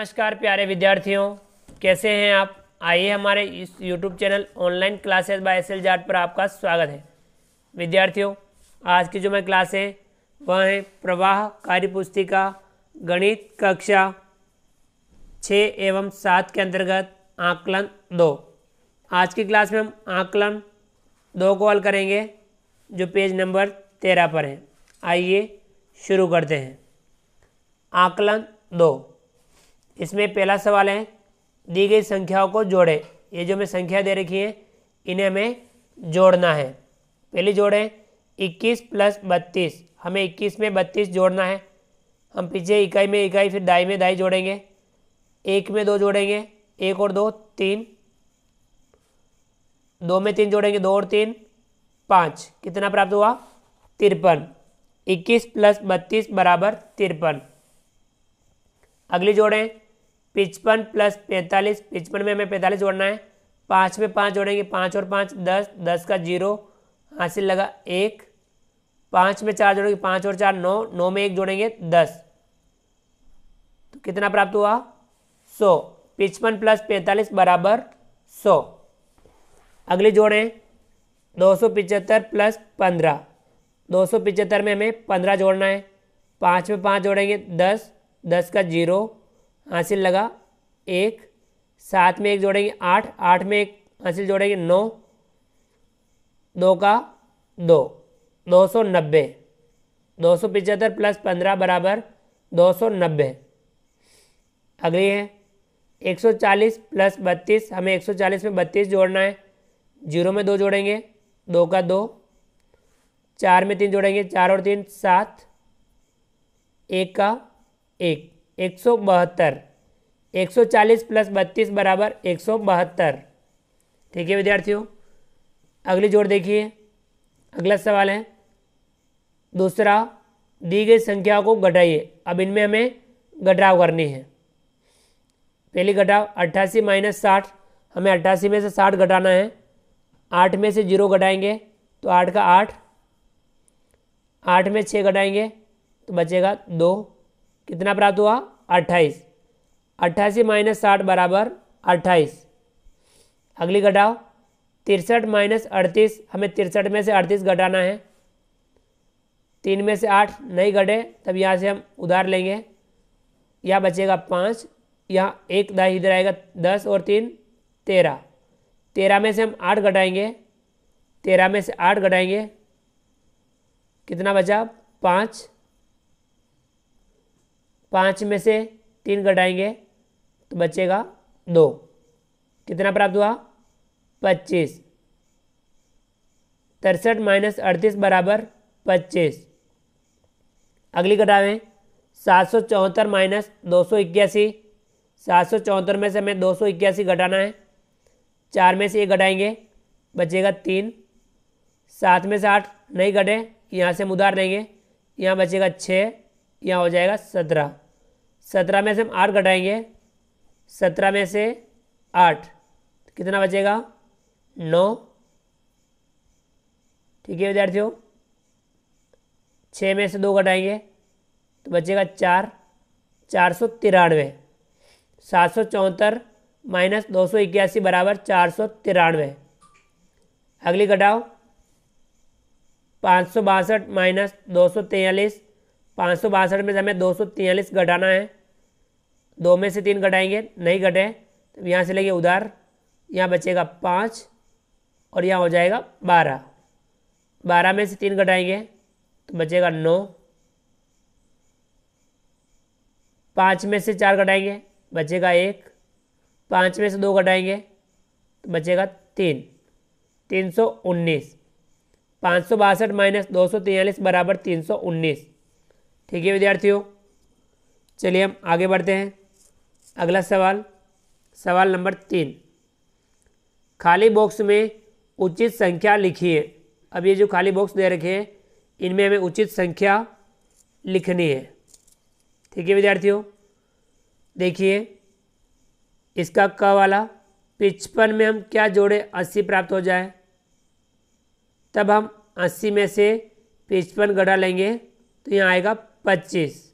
नमस्कार प्यारे विद्यार्थियों कैसे हैं आप आइए हमारे इस YouTube channel online classes by S L Jat पर आपका स्वागत है विद्यार्थियों आज की जो मैं क्लास है वह है प्रवाह कार्यपुस्तिका गणित कक्षा छः एवं सात के अंतर्गत आकलन दो आज की क्लास में हम आकलन दो को हल करेंगे जो पेज नंबर तेरह पर है आइए शुरू करते हैं आकलन दो इसमें पहला सवाल है दी गई संख्याओं को जोड़े ये जो हमें संख्या दे रखी है इन्हें हमें जोड़ना है पहली जोड़ें इक्कीस प्लस बत्तीस हमें इक्कीस में बत्तीस जोड़ना है हम पीछे इकाई में इकाई फिर दाई में दाई जोड़ेंगे एक में दो जोड़ेंगे एक और दो तीन दो में तीन जोड़ेंगे दो और तीन पाँच कितना प्राप्त हुआ तिरपन इक्कीस प्लस बत्तीस बराबर तिरपन अगली जोड़ें पिचपन प्लस पैंतालीस पिचपन में हमें पैंतालीस जोड़ना है पाँच में पाँच जोड़ेंगे पाँच और पाँच दस दस का जीरो हासिल लगा एक पाँच में चार जोड़ेंगे पाँच और चार नौ नौ में एक जोड़ेंगे दस तो कितना प्राप्त हुआ सौ पिचपन प्लस पैंतालीस बराबर सौ अगले जोड़ें दो सौ पिचहत्तर प्लस पंद्रह दो सौ पिचहत्तर में हमें पंद्रह जोड़ना है पाँच में पाँच जोड़ेंगे दस दस का जीरो हासिल लगा एक सात में एक जोड़ेंगे आठ आठ में एक हासिल जोड़ेंगे नौ दो का दो दो सौ नब्बे दो सौ पिचहत्तर प्लस पंद्रह बराबर दो सौ नब्बे अगली है एक सौ चालीस प्लस बत्तीस हमें एक सौ चालीस में बत्तीस जोड़ना है जीरो में दो जोड़ेंगे दो का दो चार में तीन जोड़ेंगे चार और तीन सात एक का एक एक सौ बहत्तर 140 प्लस बत्तीस बराबर एक ठीक है विद्यार्थियों अगली जोड़ देखिए अगला सवाल है दूसरा दी गई संख्याओं को घटाइए अब इनमें हमें घटाव करनी है पहली घटाव अट्ठासी माइनस साठ हमें अट्ठासी में से साठ घटाना है आठ में से जीरो घटाएंगे तो आठ का आठ आठ में छः घटाएंगे तो बचेगा दो कितना प्राप्त हुआ अट्ठाईस अट्ठासी माइनस साठ बराबर अट्ठाईस अगली घटाओ तिरसठ माइनस अड़तीस हमें तिरसठ में से अड़तीस घटाना है तीन में से आठ नहीं घटे तब यहाँ से हम उधार लेंगे यह बचेगा पाँच यहाँ एक दाई इधर आएगा दस और तीन तेरह तेरह में से हम आठ घटाएंगे तेरह में से आठ घटाएंगे कितना बचा पाँच पाँच में से तीन घटाएंगे तो बचेगा दो कितना प्राप्त हुआ पच्चीस तिरसठ माइनस अड़तीस बराबर पच्चीस अगली घटावें सात सौ चौहत्तर माइनस दो सौ इक्यासी सात सौ चौहत्तर में से हमें दो सौ इक्यासी घटाना है चार में से एक घटाएंगे बचेगा तीन सात में से आठ नहीं घटे यहाँ से हम उधार देंगे यहाँ बचेगा छः यहाँ हो जाएगा सत्रह सत्रह में से हम आठ घटाएंगे सत्रह में से आठ तो कितना बचेगा नौ ठीक है विद्यार्थियों छः में से दो घटाएंगे तो बचेगा चार चार सौ तिरानवे सात सौ चौहत्तर माइनस दो सौ इक्यासी बराबर चार सौ तिरानवे अगली घटाओ पाँच सौ बासठ माइनस दो सौ तैंतालीस पाँच सौ बासठ में से हमें दो सौ तैंतालीस घटाना है दो में से तीन घटाएंगे नहीं घटे तो यहाँ से लेंगे उधार यहाँ बचेगा पाँच और यहाँ हो जाएगा बारह बारह में से तीन घटाएंगे तो बचेगा नौ पाँच में से चार घटाएंगे बचेगा एक पाँच में से दो घटाएंगे तो बचेगा तीन तीन सौ उन्नीस पाँच सौ बासठ माइनस दो सौ तिरालीस बराबर तीन सौ उन्नीस ठीक है विद्यार्थियों चलिए हम आगे बढ़ते हैं अगला सवाल सवाल नंबर तीन खाली बॉक्स में उचित संख्या लिखिए अब ये जो खाली बॉक्स दे रखे हैं इनमें हमें उचित संख्या लिखनी है ठीक है विद्यार्थियों देखिए इसका क वाला पिचपन में हम क्या जोड़े अस्सी प्राप्त हो जाए तब हम अस्सी में से पिचपन घटा लेंगे तो यहाँ आएगा पच्चीस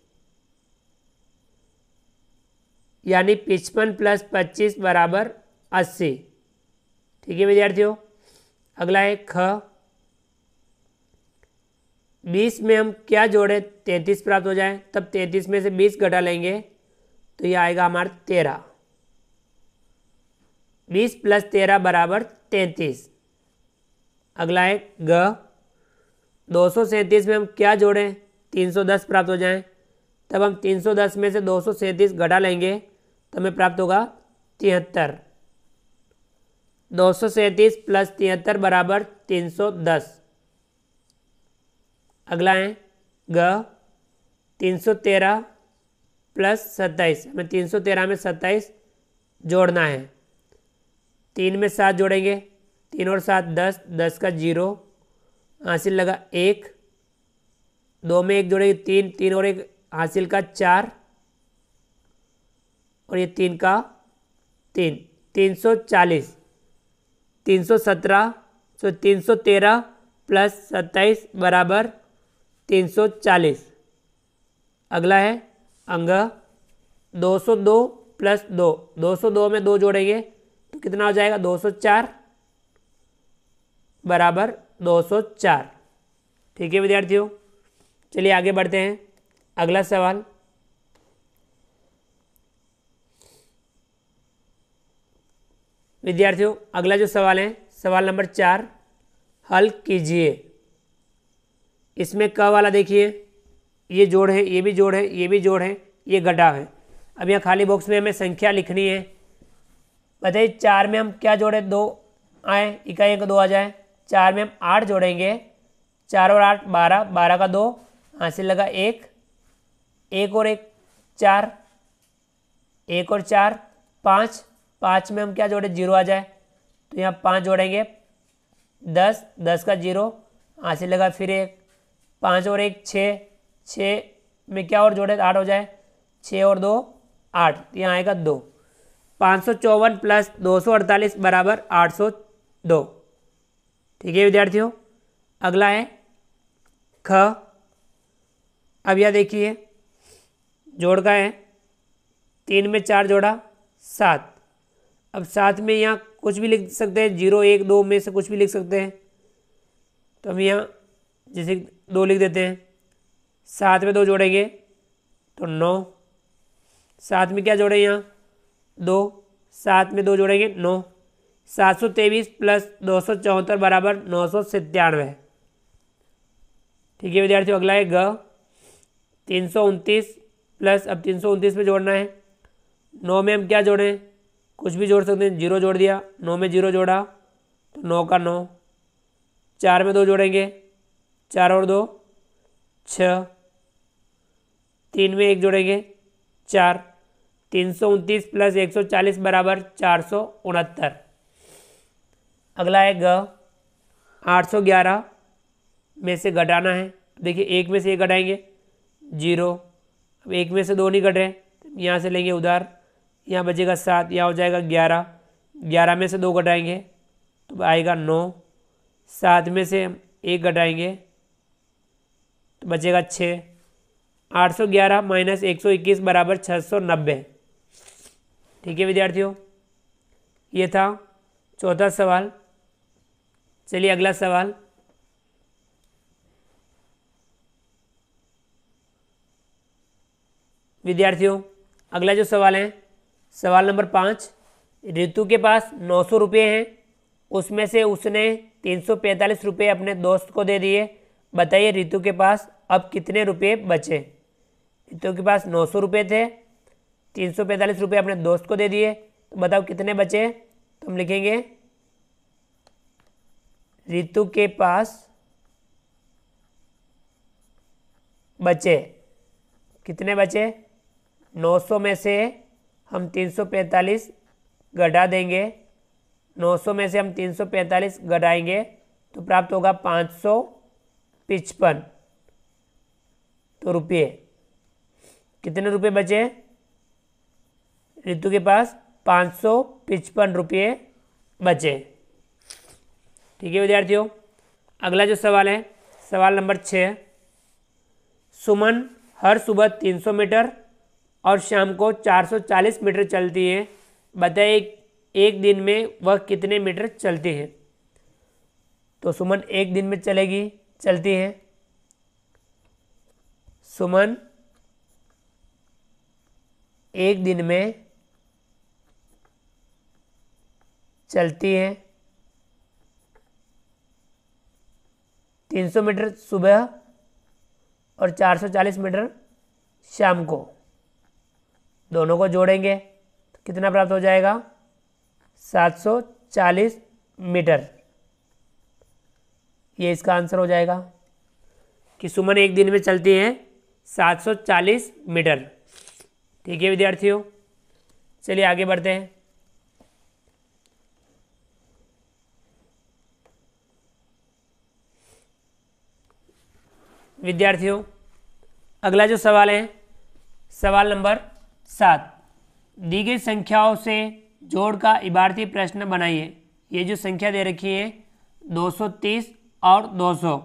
यानी पिचपन प्लस पच्चीस बराबर अस्सी ठीक है विद्यार्थियों अगला है ख बीस में हम क्या जोड़े तैंतीस प्राप्त हो जाए तब तैंतीस में से बीस घटा लेंगे तो ये आएगा हमारा तेरह बीस प्लस तेरह बराबर तैंतीस अगला है ग दो सौ सैंतीस में हम क्या जोड़ें तीन सौ दस प्राप्त हो जाए तब हम तीन सौ दस में से दो सौ सैंतीस घटा लेंगे तो हमें प्राप्त होगा तिहत्तर दो सौ सैंतीस प्लस तिहत्तर बराबर तीन सौ दस अगला है ग तीन सौ तेरह प्लस सत्ताईस हमें तीन सौ तेरह में सत्ताईस जोड़ना है तीन में सात जोड़ेंगे तीन और सात दस दस का जीरो हासिल लगा एक दो में एक जोड़ेंगे तीन तीन और एक हासिल का चार और ये तीन का तीन तीन सौ चालीस तीन सौ सत्रह सो तीन सौ तेरह प्लस सत्ताईस बराबर तीन सौ चालीस अगला है अंग दो सौ दो प्लस दो दो सौ दो में दो जोड़ेंगे तो कितना हो जाएगा दो सौ चार बराबर दो सौ चार ठीक है विद्यार्थियों चलिए आगे बढ़ते हैं अगला सवाल विद्यार्थियों अगला जो सवाल है सवाल नंबर चार हल कीजिए इसमें क वाला देखिए ये जोड़ है ये भी जोड़ है ये भी जोड़ है ये घटाव है अब यहाँ खाली बॉक्स में हमें संख्या लिखनी है बताइए चार में हम क्या जोड़े दो आए इकाई का दो आ जाए चार में हम आठ जोड़ेंगे चार और आठ बारह बारह का दो हासिल लगा एक एक और एक चार एक और चार पाँच पाँच में हम क्या जोड़े जीरो आ जाए तो यहाँ पाँच जोड़ेंगे दस दस का जीरो आँसी लगा फिर एक पाँच और एक छः छः में क्या और जोड़े आठ हो जाए छः और दो आठ तो यहाँ आएगा दो पाँच सौ चौवन प्लस दो सौ अड़तालीस बराबर आठ सौ दो ठीक है विद्यार्थियों अगला है ख अब यह देखिए जोड़ का है तीन में चार जोड़ा सात अब साथ में यहाँ कुछ भी लिख सकते हैं जीरो एक दो में से कुछ भी लिख सकते हैं तो हम यहाँ जैसे दो लिख देते हैं साथ में दो जोड़ेंगे तो नौ साथ में क्या जोड़ें यहाँ दो साथ में दो जोड़ेंगे नौ सात सौ तेईस प्लस दो सौ चौहत्तर बराबर नौ सौ सत्तानवे ठीक है विद्यार्थियों अगला है ग तीन सौ उनतीस प्लस अब तीन सौ उनतीस में जोड़ना है नौ में हम क्या जोड़ें कुछ भी जोड़ सकते हैं जीरो जोड़ दिया नौ में जीरो जोड़ा तो नौ का नौ चार में दो जोड़ेंगे चार और दो छ तीन में एक जोड़ेंगे चार तीन सौ उनतीस प्लस एक सौ चालीस बराबर चार सौ उनहत्तर अगला है ग आठ सौ ग्यारह में से घटाना है देखिए एक में से एक घटाएंगे जीरो अब एक में से दो नहीं घट रहे तो यहाँ से लेंगे उधार यहाँ बचेगा सात यहाँ हो जाएगा ग्यारह ग्यारह में से दो घटाएंगे तो आएगा नौ सात में से एक घटाएंगे तो बचेगा छः आठ सौ ग्यारह माइनस एक सौ इक्कीस बराबर छः सौ नब्बे ठीक है विद्यार्थियों ये था चौथा सवाल चलिए अगला सवाल विद्यार्थियों अगला जो सवाल है सवाल नंबर पाँच रितु के पास नौ सौ रुपये हैं उसमें से उसने तीन सौ पैंतालीस रुपये अपने दोस्त को दे दिए बताइए रितु के पास अब कितने रुपये बचे ऋतु के पास नौ सौ रुपये थे तीन सौ पैंतालीस रुपये अपने दोस्त को दे दिए तो बताओ कितने बचे तो हम लिखेंगे रितु के पास बचे कितने बचे 900 में से हम 345 घटा देंगे 900 में से हम 345 घटाएंगे तो प्राप्त होगा पाँच सौ तो रुपये कितने रुपये बचे ऋतु के पास पाँच सौ पिचपन रुपये बचे ठीक है विद्यार्थियों अगला जो सवाल है सवाल नंबर छः सुमन हर सुबह 300 मीटर और शाम को 440 मीटर चलती है बताइए एक दिन में वह कितने मीटर चलती है तो सुमन एक दिन में चलेगी चलती है सुमन एक दिन में चलती है 300 मीटर सुबह और 440 मीटर शाम को दोनों को जोड़ेंगे तो कितना प्राप्त हो जाएगा 740 मीटर ये इसका आंसर हो जाएगा कि सुमन एक दिन में चलती है 740 मीटर ठीक है विद्यार्थियों चलिए आगे बढ़ते हैं विद्यार्थियों अगला जो सवाल है सवाल नंबर सात दी गई संख्याओं से जोड़ का इबारती प्रश्न बनाइए ये जो संख्या दे रखी है 230 और 200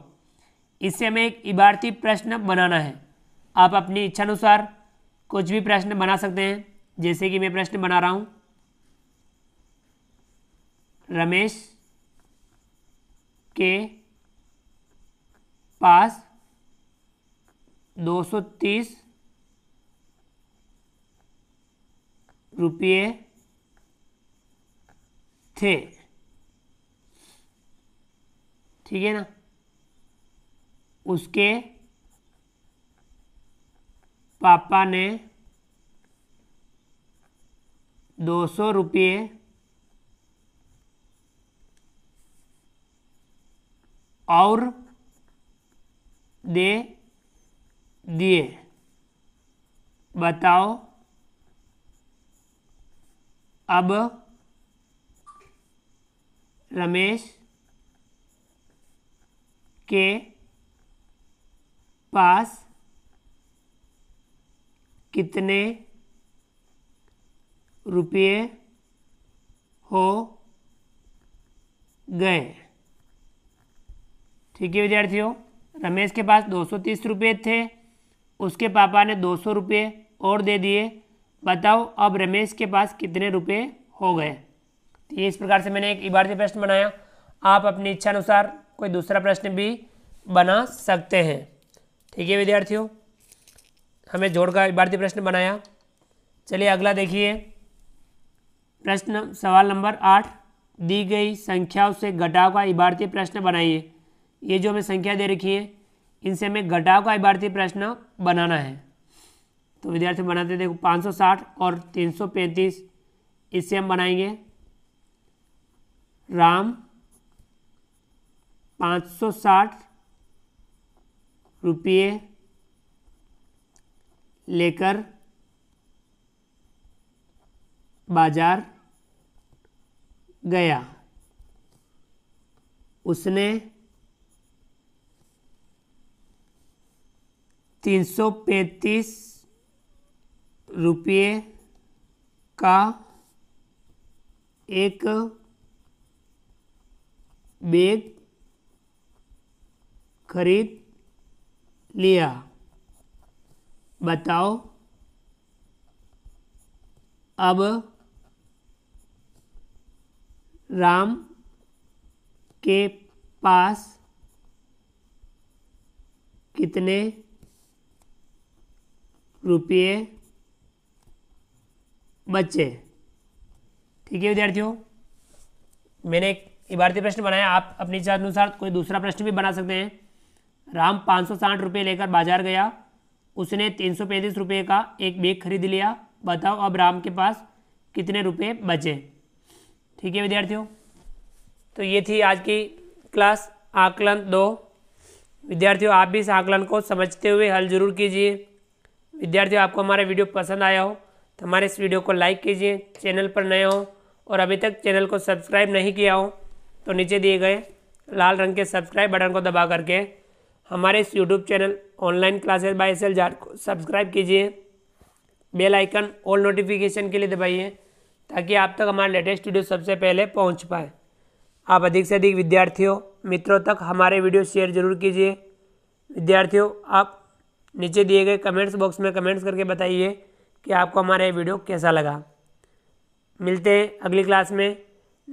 इससे हमें एक इबारती प्रश्न बनाना है आप अपनी इच्छानुसार कुछ भी प्रश्न बना सकते हैं जैसे कि मैं प्रश्न बना रहा हूँ रमेश के पास 230 रुपये थे ठीक है ना उसके पापा ने दो सौ रुपये और दे दिए बताओ अब रमेश के पास कितने रुपये हो गए ठीक है विद्यार्थियों रमेश के पास दो सौ तीस रुपये थे उसके पापा ने दो सौ रुपये और दे दिए बताओ अब रमेश के पास कितने रुपए हो गए तो इस प्रकार से मैंने एक इबारती प्रश्न बनाया आप अपनी इच्छा अनुसार कोई दूसरा प्रश्न भी बना सकते हैं ठीक है विद्यार्थियों हमें जोड़ का इबारती प्रश्न बनाया चलिए अगला देखिए प्रश्न सवाल नंबर आठ दी गई संख्याओं से घटाव का इबारती प्रश्न बनाइए ये जो हमें संख्या दे रखी है इनसे हमें घटाव का इबारती प्रश्न बनाना है तो विद्यार्थी बनाते देखो 560 और 335 इससे हम बनाएंगे राम 560 रुपये लेकर बाजार गया उसने तीन सौ रुपये का एक बैग खरीद लिया बताओ अब राम के पास कितने रुपये बच्चे ठीक है विद्यार्थियों मैंने एक इबारती प्रश्न बनाया आप अपनी इच्छा अनुसार कोई दूसरा प्रश्न भी बना सकते हैं राम पाँच सौ साठ रुपये लेकर बाजार गया उसने तीन सौ पैंतीस रुपये का एक बैग खरीद लिया बताओ अब राम के पास कितने रुपये बचे ठीक है विद्यार्थियों तो ये थी आज की क्लास आकलन दो विद्यार्थियों आप भी इस आकलन को समझते हुए हल जरूर कीजिए विद्यार्थियों आपको हमारा वीडियो पसंद आया हो तो हमारे इस वीडियो को लाइक कीजिए चैनल पर नए हो और अभी तक चैनल को सब्सक्राइब नहीं किया हो तो नीचे दिए गए लाल रंग के सब्सक्राइब बटन को दबा करके हमारे इस YouTube channel online classes by S L Jat को सब्सक्राइब कीजिए बेल आइकन ऑल नोटिफिकेशन के लिए दबाइए ताकि आप तक हमारे लेटेस्ट वीडियो सबसे पहले पहुंच पाए आप अधिक से अधिक विद्यार्थियों मित्रों तक हमारे वीडियो शेयर जरूर कीजिए विद्यार्थियों आप नीचे दिए गए कमेंट्स बॉक्स में कमेंट्स करके बताइए कि आपको हमारा ये वीडियो कैसा लगा मिलते हैं अगली क्लास में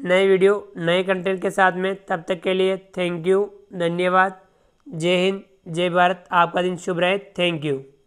नए वीडियो नए कंटेंट के साथ में तब तक के लिए थैंक यू धन्यवाद जय हिंद जय भारत आपका दिन शुभ रहे थैंक यू